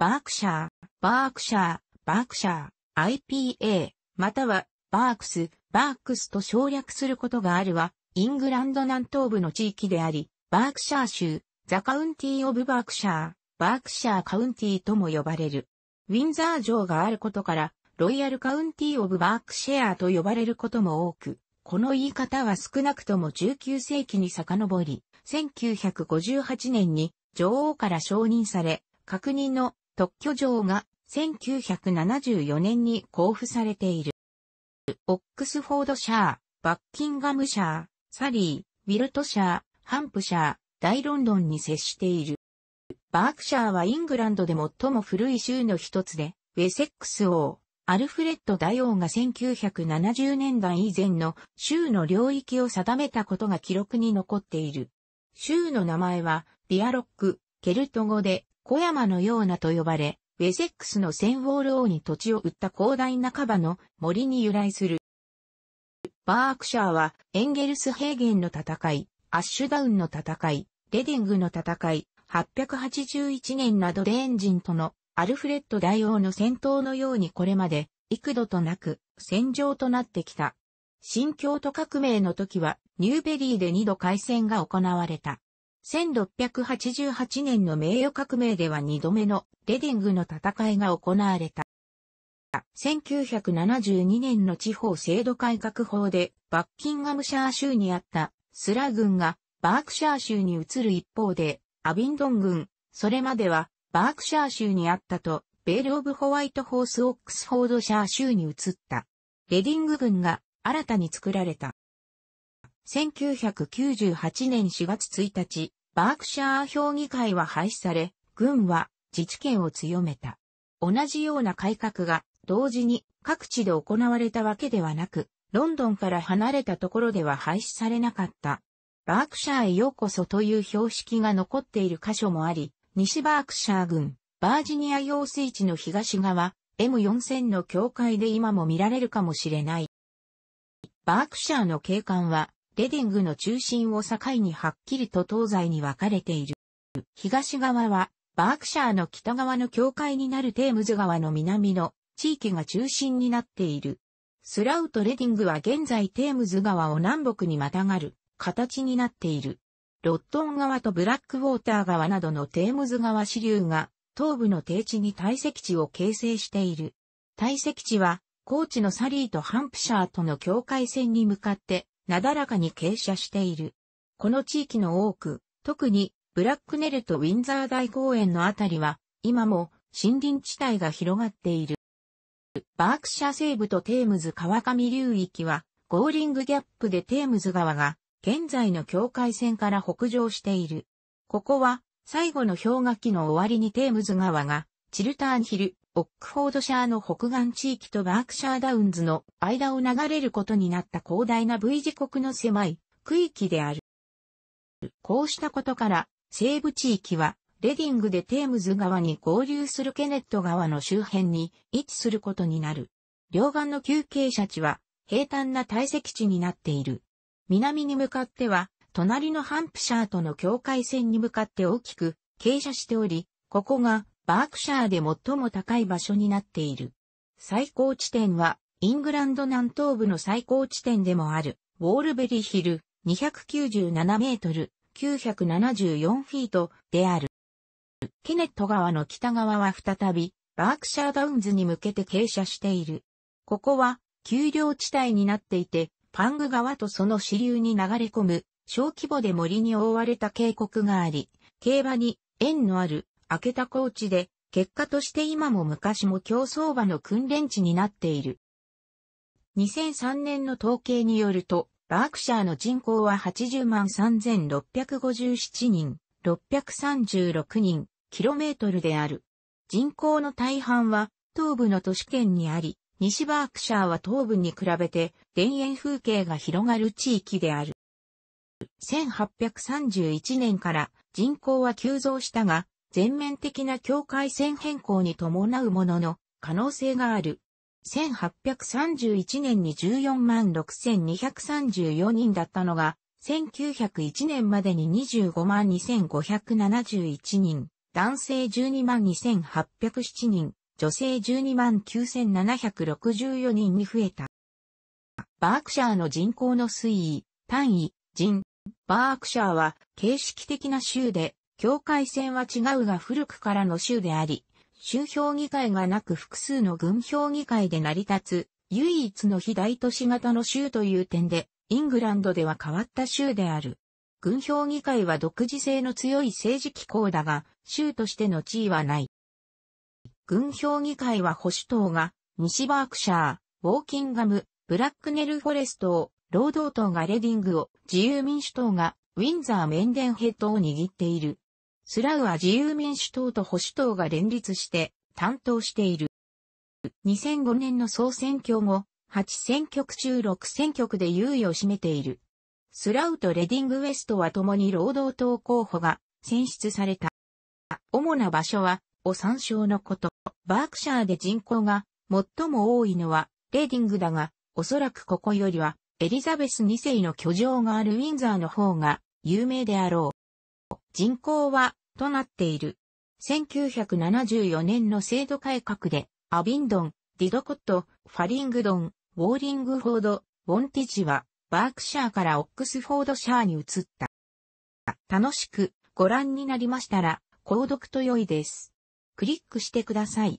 バークシャー、バークシャー、バークシャー、IPA、または、バークス、バークスと省略することがあるは、イングランド南東部の地域であり、バークシャー州、ザ・カウンティー・オブ・バークシャー、バークシャー・カウンティーとも呼ばれる。ウィンザー城があることから、ロイヤル・カウンティー・オブ・バークシェアと呼ばれることも多く、この言い方は少なくとも19世紀に遡り、1958年に女王から承認され、確認の特許状が1974年に交付されている。オックスフォードシャー、バッキンガムシャー、サリー、ウィルトシャー、ハンプシャー、大ロンドンに接している。バークシャーはイングランドで最も古い州の一つで、ウェセックス王、アルフレッド大王が1970年代以前の州の領域を定めたことが記録に残っている。州の名前は、ビアロック、ケルト語で、小山のようなと呼ばれ、ウェセックスのセンウォール王に土地を売った広大なカバの森に由来する。バークシャーは、エンゲルス平原の戦い、アッシュダウンの戦い、レディングの戦い、881年などでエンジンとのアルフレッド大王の戦闘のようにこれまで幾度となく戦場となってきた。新京都革命の時はニューベリーで2度開戦が行われた。1688年の名誉革命では2度目のレディングの戦いが行われた。1972年の地方制度改革法でバッキンガムシャー州にあったスラ軍がバークシャー州に移る一方でアビンドン軍、それまではバークシャー州にあったとベール・オブ・ホワイト・ホース・オックスフォードシャー州に移った。レディング軍が新たに作られた1998年4月1日、バークシャー評議会は廃止され、軍は自治権を強めた。同じような改革が同時に各地で行われたわけではなく、ロンドンから離れたところでは廃止されなかった。バークシャーへようこそという標識が残っている箇所もあり、西バークシャー郡、バージニア用水地の東側、M4000 の境界で今も見られるかもしれない。バークシャーの景観はレディングの中心を境にはっきりと東西に分かれている。東側は、バークシャーの北側の境界になるテームズ川の南の地域が中心になっている。スラウト・レディングは現在テームズ川を南北にまたがる形になっている。ロットン川とブラックウォーター川などのテームズ川支流が東部の低地に堆積地を形成している。堆積地は高地のサリーとハンプシャーとの境界線に向かってなだらかに傾斜している。この地域の多く、特にブラックネルとウィンザー大公園のあたりは、今も森林地帯が広がっている。バークシャ西部とテームズ川上流域は、ゴーリングギャップでテームズ川が、現在の境界線から北上している。ここは、最後の氷河期の終わりにテームズ川が、チルターンヒル、オックフォードシャーの北岸地域とバークシャーダウンズの間を流れることになった広大な V 字国の狭い区域である。こうしたことから、西部地域は、レディングでテームズ川に合流するケネット川の周辺に位置することになる。両岸の休憩者地は平坦な堆積地になっている。南に向かっては、隣のハンプシャーとの境界線に向かって大きく傾斜しており、ここがバークシャーで最も高い場所になっている。最高地点は、イングランド南東部の最高地点でもある、ウォールベリーヒル、297メートル、974フィートである。ケネット川の北側は再び、バークシャーダウンズに向けて傾斜している。ここは、丘陵地帯になっていて、パング川とその支流に流れ込む、小規模で森に覆われた渓谷があり、競馬に縁のある明けた高地で、結果として今も昔も競走馬の訓練地になっている。2003年の統計によると、バークシャーの人口は80万3657人、636人、キロメートルである。人口の大半は東部の都市圏にあり、西バークシャーは東部に比べて田園風景が広がる地域である。1831年から人口は急増したが、全面的な境界線変更に伴うものの可能性がある。1831年に14万6234人だったのが、1901年までに25万2571人、男性12万2807人、女性12万9764人に増えた。バークシャーの人口の推移、単位、人、バークシャーは形式的な州で、境界線は違うが古くからの州であり、州評議会がなく複数の軍評議会で成り立つ、唯一の非大都市型の州という点で、イングランドでは変わった州である。軍評議会は独自性の強い政治機構だが、州としての地位はない。軍評議会は保守党が、西バークシャー、ウォーキンガム、ブラックネルフォレストを、労働党がレディングを、自由民主党が、ウィンザー・メンデンヘッドを握っている。スラウは自由民主党と保守党が連立して担当している。2005年の総選挙後、8選挙区中6選挙区で優位を占めている。スラウとレディングウエストは共に労働党候補が選出された。主な場所は、お参照のこと。バークシャーで人口が最も多いのはレディングだが、おそらくここよりはエリザベス2世の居城があるウィンザーの方が有名であろう。人口はとなっている。1974年の制度改革で、アビンドン、ディドコット、ファリングドン、ウォーリングフォード、ウォンティジは、バークシャーからオックスフォードシャーに移った。楽しくご覧になりましたら、購読と良いです。クリックしてください。